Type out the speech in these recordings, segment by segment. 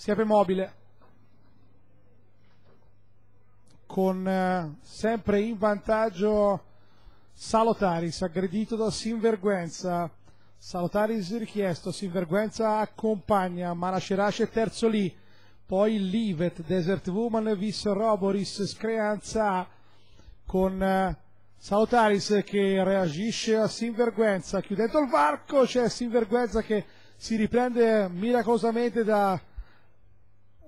si mobile con eh, sempre in vantaggio Salotaris aggredito da Sinvergüenza Salotaris richiesto Sinvergüenza accompagna Malacerasce terzo lì poi Livet, Desert Woman, Vis Roboris, Screanza con eh, Salotaris che reagisce a Sinvergüenza chiudendo il varco c'è Sinvergüenza che si riprende miracolosamente da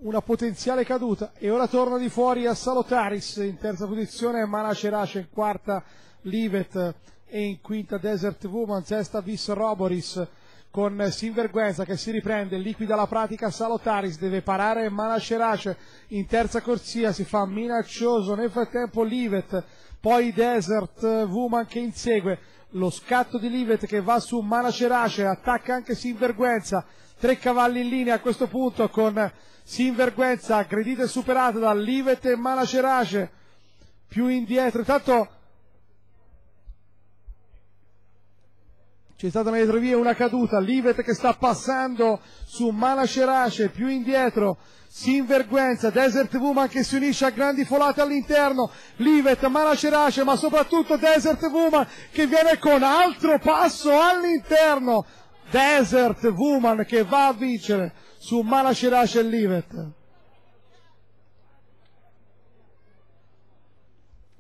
una potenziale caduta e ora torna di fuori a Salotaris in terza posizione, Manacerace in quarta, Livet e in quinta Desert Woman, sesta Vis Roboris con Sinvergüenza che si riprende, liquida la pratica Salotaris, deve parare Manacerace in terza corsia, si fa minaccioso, nel frattempo Livet poi Desert Woman che insegue lo scatto di Livet che va su Manacerace, attacca anche Sinvergüenza, tre cavalli in linea a questo punto con Sinvergüenza aggredita e superata da Livet e Manacerace, più indietro, intanto c'è stata una retrovia, una caduta, Livet che sta passando su Manacerace, più indietro, si invergüenza, Desert Woman che si unisce a grandi folate all'interno, Livet, Manacerace, ma soprattutto Desert Woman che viene con altro passo all'interno, Desert Woman che va a vincere su Manacerace e Livet.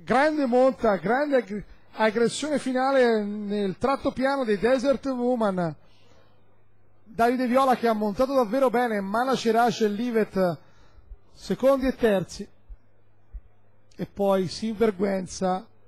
Grande monta, grande aggressione finale nel tratto piano dei Desert Woman. Davide Viola che ha montato davvero bene Mana Cerace e Livet secondi e terzi e poi si invergüenza